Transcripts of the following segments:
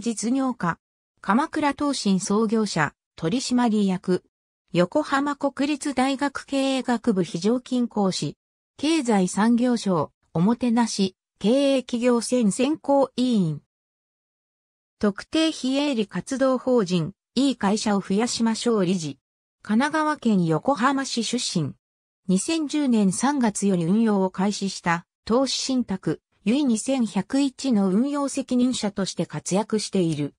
実業家、鎌倉東進創業者、取締役、横浜国立大学経営学部非常勤講師、経済産業省、おもてなし、経営企業選選考委員。特定非営利活動法人、いい会社を増やしましょう理事。神奈川県横浜市出身。2010年3月より運用を開始した投資信託ゆい2101の運用責任者として活躍している。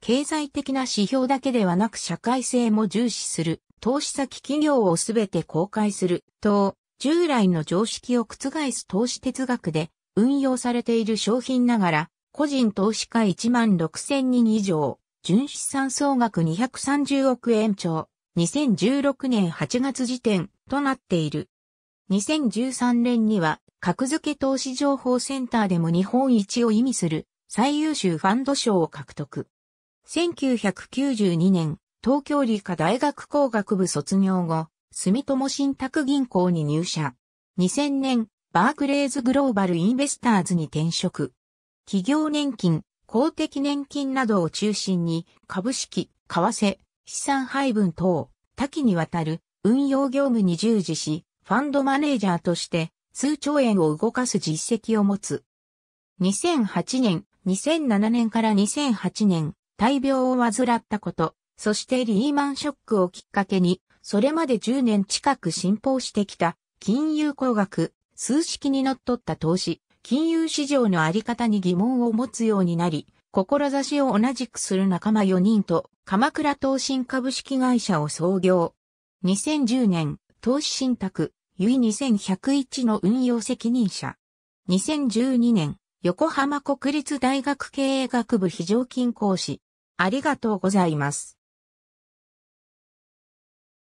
経済的な指標だけではなく社会性も重視する、投資先企業をすべて公開する、と、従来の常識を覆す投資哲学で運用されている商品ながら、個人投資家1万6000人以上、純資産総額230億円超、2016年8月時点となっている。2013年には格付け投資情報センターでも日本一を意味する最優秀ファンド賞を獲得。1992年、東京理科大学工学部卒業後、住友信託銀行に入社。2000年、バークレーズグローバルインベスターズに転職。企業年金、公的年金などを中心に、株式、為替、資産配分等、多岐にわたる運用業務に従事し、ファンドマネージャーとして、数兆円を動かす実績を持つ。2008年、2007年から2008年、大病を患ったこと、そしてリーマンショックをきっかけに、それまで10年近く進歩してきた、金融工学、数式にのっとった投資、金融市場のあり方に疑問を持つようになり、志を同じくする仲間4人と、鎌倉投信株式会社を創業。2010年、投資信託、ゆい2101の運用責任者。2012年、横浜国立大学経営学部非常勤講師。ありがとうございます。